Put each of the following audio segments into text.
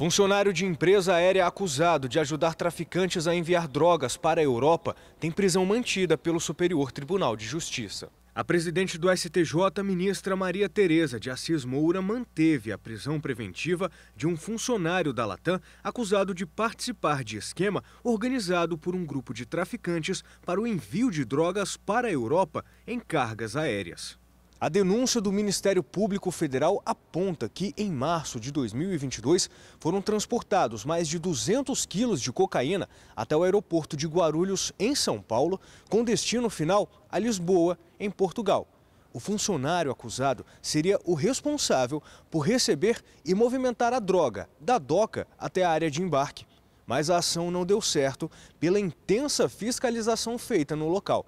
Funcionário de empresa aérea acusado de ajudar traficantes a enviar drogas para a Europa tem prisão mantida pelo Superior Tribunal de Justiça. A presidente do STJ, ministra Maria Tereza de Assis Moura, manteve a prisão preventiva de um funcionário da Latam acusado de participar de esquema organizado por um grupo de traficantes para o envio de drogas para a Europa em cargas aéreas. A denúncia do Ministério Público Federal aponta que, em março de 2022, foram transportados mais de 200 quilos de cocaína até o aeroporto de Guarulhos, em São Paulo, com destino final a Lisboa, em Portugal. O funcionário acusado seria o responsável por receber e movimentar a droga da doca até a área de embarque. Mas a ação não deu certo pela intensa fiscalização feita no local.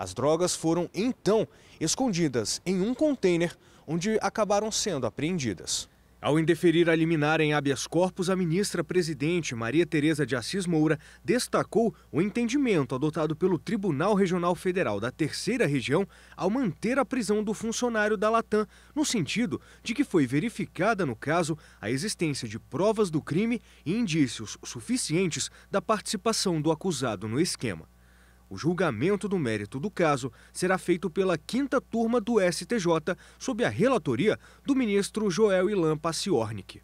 As drogas foram então escondidas em um container onde acabaram sendo apreendidas. Ao indeferir a liminar em habeas corpus, a ministra presidente Maria Tereza de Assis Moura destacou o entendimento adotado pelo Tribunal Regional Federal da Terceira Região ao manter a prisão do funcionário da Latam, no sentido de que foi verificada no caso a existência de provas do crime e indícios suficientes da participação do acusado no esquema. O julgamento do mérito do caso será feito pela quinta turma do STJ, sob a relatoria do ministro Joel Ilan Paciornik.